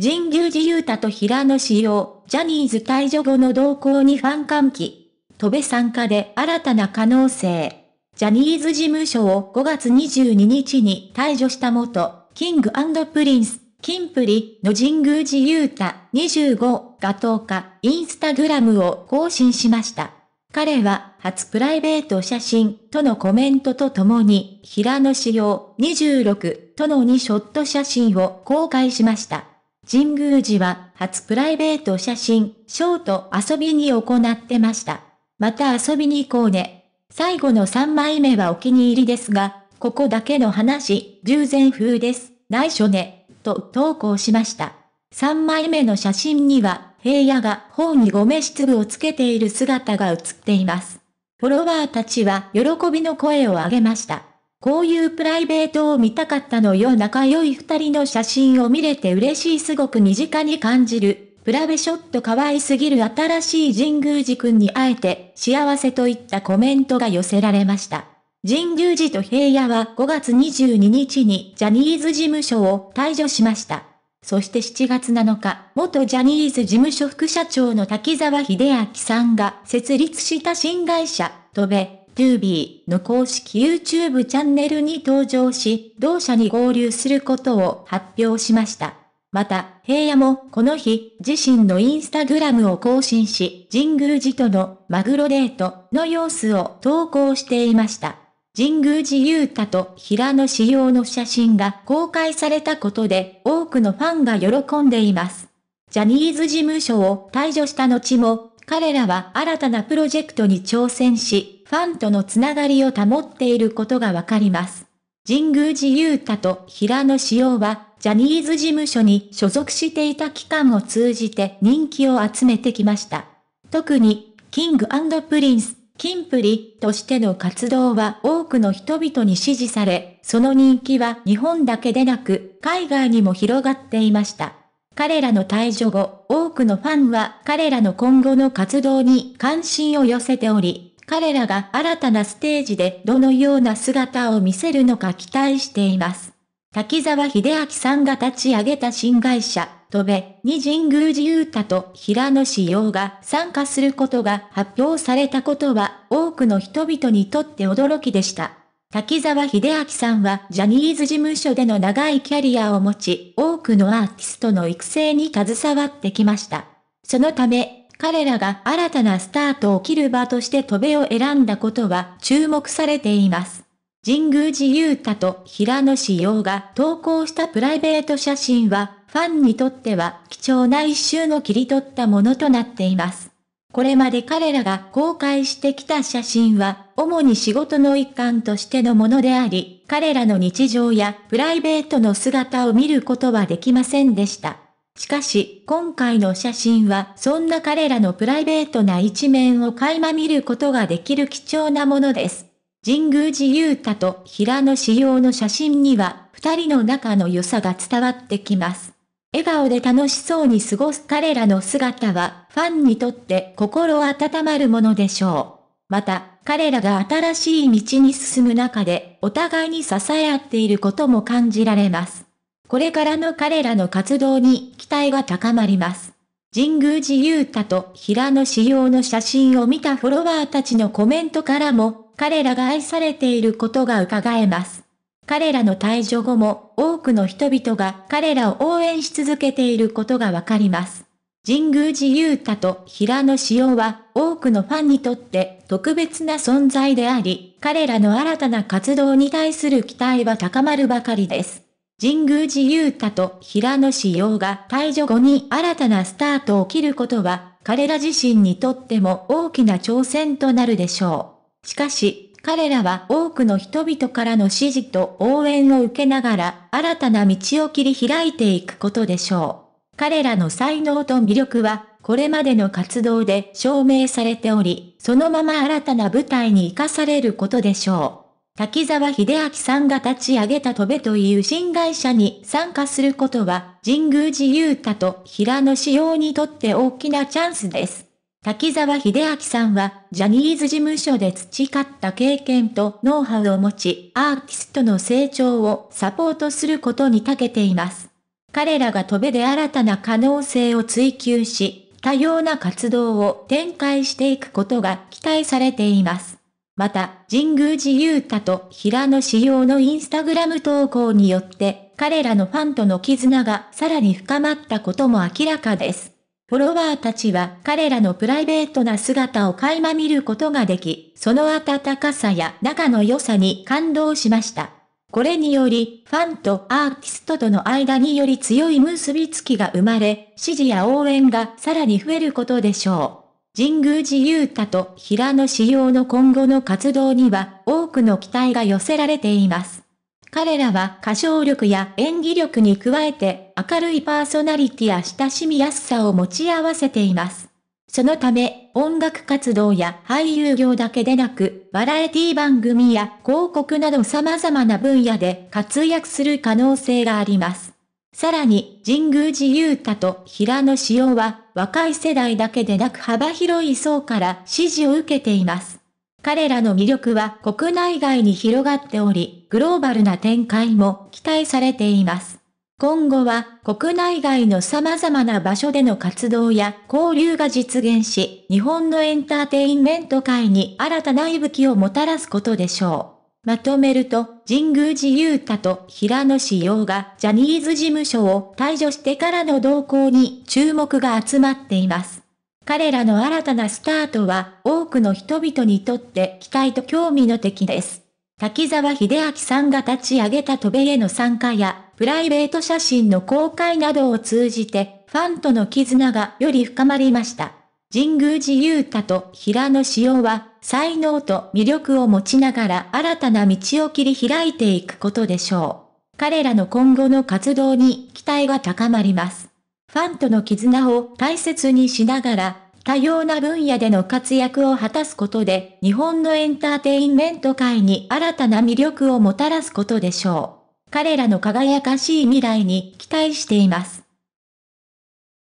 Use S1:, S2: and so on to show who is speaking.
S1: 神宮寺勇太と平野紫耀、ジャニーズ退場後の動向にファン喚起。戸部参加で新たな可能性。ジャニーズ事務所を5月22日に退場した元、キングプリンス、キンプリの神宮寺勇太25が10日、インスタグラムを更新しました。彼は初プライベート写真とのコメントとともに、平野紫耀26との2ショット写真を公開しました。神宮寺は初プライベート写真、ショート遊びに行ってました。また遊びに行こうね。最後の3枚目はお気に入りですが、ここだけの話、従前風です。内緒ね。と投稿しました。3枚目の写真には、平野が頬にごメし粒をつけている姿が写っています。フォロワーたちは喜びの声を上げました。こういうプライベートを見たかったのよ仲良い二人の写真を見れて嬉しいすごく身近に感じる。プラベショット可愛すぎる新しい神宮寺くんに会えて幸せといったコメントが寄せられました。神宮寺と平野は5月22日にジャニーズ事務所を退所しました。そして7月7日、元ジャニーズ事務所副社長の滝沢秀明さんが設立した新会社、とべ、ュー b ーの公式 YouTube チャンネルに登場し、同社に合流することを発表しました。また、平野もこの日、自身のインスタグラムを更新し、神宮寺とのマグロデートの様子を投稿していました。神宮寺勇太と平野仕様の写真が公開されたことで、多くのファンが喜んでいます。ジャニーズ事務所を退場した後も、彼らは新たなプロジェクトに挑戦し、ファンとのつながりを保っていることがわかります。神宮寺勇太と平野紫耀は、ジャニーズ事務所に所属していた期間を通じて人気を集めてきました。特に、キングプリンス、キンプリとしての活動は多くの人々に支持され、その人気は日本だけでなく、海外にも広がっていました。彼らの退場後、多くのファンは彼らの今後の活動に関心を寄せており、彼らが新たなステージでどのような姿を見せるのか期待しています。滝沢秀明さんが立ち上げた新会社、戸部に神宮寺勇太と平野志陽が参加することが発表されたことは多くの人々にとって驚きでした。滝沢秀明さんはジャニーズ事務所での長いキャリアを持ち、多くのアーティストの育成に携わってきました。そのため、彼らが新たなスタートを切る場として戸部を選んだことは注目されています。神宮寺勇太と平野志陽が投稿したプライベート写真は、ファンにとっては貴重な一瞬を切り取ったものとなっています。これまで彼らが公開してきた写真は、主に仕事の一環としてのものであり、彼らの日常やプライベートの姿を見ることはできませんでした。しかし、今回の写真は、そんな彼らのプライベートな一面を垣間見ることができる貴重なものです。神宮寺勇太と平野志陽の写真には、二人の仲の良さが伝わってきます。笑顔で楽しそうに過ごす彼らの姿は、ファンにとって心温まるものでしょう。また、彼らが新しい道に進む中で、お互いに支え合っていることも感じられます。これからの彼らの活動に期待が高まります。神宮寺勇太と平野志陽の写真を見たフォロワーたちのコメントからも、彼らが愛されていることが伺えます。彼らの退場後も多くの人々が彼らを応援し続けていることがわかります。神宮寺勇太と平野志陽は多くのファンにとって特別な存在であり、彼らの新たな活動に対する期待は高まるばかりです。神宮寺勇太と平野志陽が退場後に新たなスタートを切ることは、彼ら自身にとっても大きな挑戦となるでしょう。しかし、彼らは多くの人々からの支持と応援を受けながら、新たな道を切り開いていくことでしょう。彼らの才能と魅力は、これまでの活動で証明されており、そのまま新たな舞台に活かされることでしょう。滝沢秀明さんが立ち上げた飛べという新会社に参加することは、神宮寺勇太と平野志陽にとって大きなチャンスです。滝沢秀明さんは、ジャニーズ事務所で培った経験とノウハウを持ち、アーティストの成長をサポートすることに長けています。彼らが飛べで新たな可能性を追求し、多様な活動を展開していくことが期待されています。また、神宮寺勇太と平野志陽のインスタグラム投稿によって、彼らのファンとの絆がさらに深まったことも明らかです。フォロワーたちは彼らのプライベートな姿を垣間見ることができ、その温かさや仲の良さに感動しました。これにより、ファンとアーティストとの間により強い結びつきが生まれ、支持や応援がさらに増えることでしょう。神宮寺勇太と平野志陽の今後の活動には多くの期待が寄せられています。彼らは歌唱力や演技力に加えて明るいパーソナリティや親しみやすさを持ち合わせています。そのため、音楽活動や俳優業だけでなく、バラエティ番組や広告など様々な分野で活躍する可能性があります。さらに、神宮寺勇太と平野紫耀は、若い世代だけでなく幅広い層から支持を受けています。彼らの魅力は国内外に広がっており、グローバルな展開も期待されています。今後は国内外の様々な場所での活動や交流が実現し、日本のエンターテインメント界に新たな息吹をもたらすことでしょう。まとめると、神宮寺勇太と平野志陽がジャニーズ事務所を退場してからの動向に注目が集まっています。彼らの新たなスタートは多くの人々にとって期待と興味の敵です。滝沢秀明さんが立ち上げた渡米への参加や、プライベート写真の公開などを通じて、ファンとの絆がより深まりました。神宮寺勇太と平野紫耀は、才能と魅力を持ちながら新たな道を切り開いていくことでしょう。彼らの今後の活動に期待が高まります。ファンとの絆を大切にしながら、多様な分野での活躍を果たすことで、日本のエンターテインメント界に新たな魅力をもたらすことでしょう。彼らの輝かしい未来に期待しています。